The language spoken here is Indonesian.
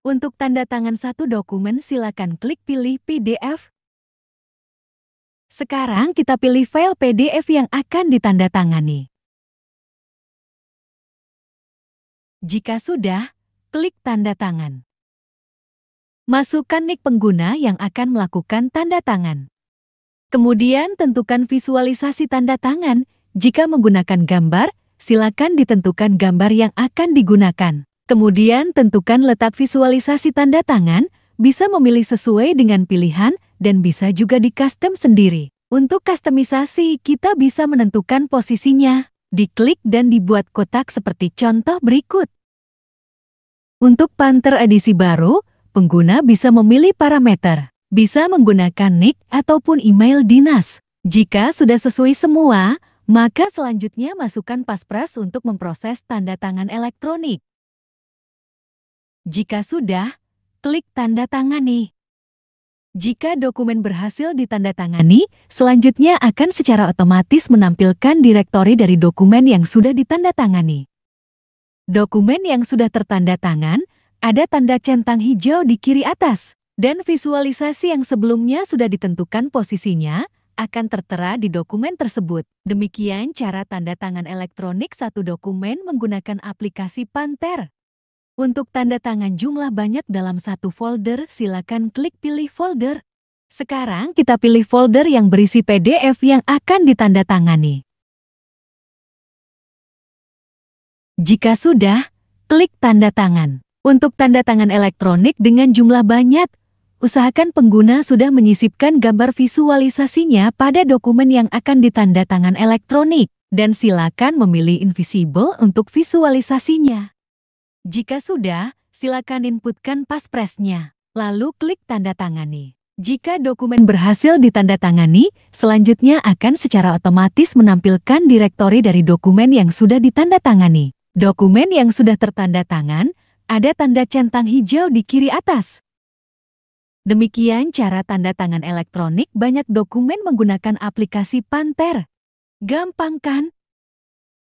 Untuk tanda tangan satu dokumen silakan klik pilih PDF. Sekarang kita pilih file PDF yang akan ditandatangani. Jika sudah, klik tanda tangan. Masukkan nick pengguna yang akan melakukan tanda tangan. Kemudian tentukan visualisasi tanda tangan. Jika menggunakan gambar, silakan ditentukan gambar yang akan digunakan. Kemudian tentukan letak visualisasi tanda tangan, bisa memilih sesuai dengan pilihan dan bisa juga di-custom sendiri. Untuk customisasi, kita bisa menentukan posisinya, diklik dan dibuat kotak seperti contoh berikut. Untuk Panther edisi baru, pengguna bisa memilih parameter. Bisa menggunakan nick ataupun email dinas. Jika sudah sesuai semua, maka selanjutnya masukkan paspres untuk memproses tanda tangan elektronik. Jika sudah, klik tanda tangani. Jika dokumen berhasil ditandatangani, selanjutnya akan secara otomatis menampilkan direktori dari dokumen yang sudah ditandatangani. Dokumen yang sudah tertanda tangan, ada tanda centang hijau di kiri atas, dan visualisasi yang sebelumnya sudah ditentukan posisinya, akan tertera di dokumen tersebut. Demikian cara tanda tangan elektronik satu dokumen menggunakan aplikasi Panther. Untuk tanda tangan jumlah banyak dalam satu folder, silakan klik pilih folder. Sekarang kita pilih folder yang berisi PDF yang akan ditandatangani. Jika sudah, klik tanda tangan. Untuk tanda tangan elektronik dengan jumlah banyak, usahakan pengguna sudah menyisipkan gambar visualisasinya pada dokumen yang akan ditanda tangan elektronik, dan silakan memilih invisible untuk visualisasinya. Jika sudah, silakan inputkan paspresnya. Lalu klik tanda tangani. Jika dokumen berhasil ditandatangani, selanjutnya akan secara otomatis menampilkan direktori dari dokumen yang sudah ditandatangani. Dokumen yang sudah tertanda tangan, ada tanda centang hijau di kiri atas. Demikian cara tanda tangan elektronik banyak dokumen menggunakan aplikasi Panther. Gampang kan?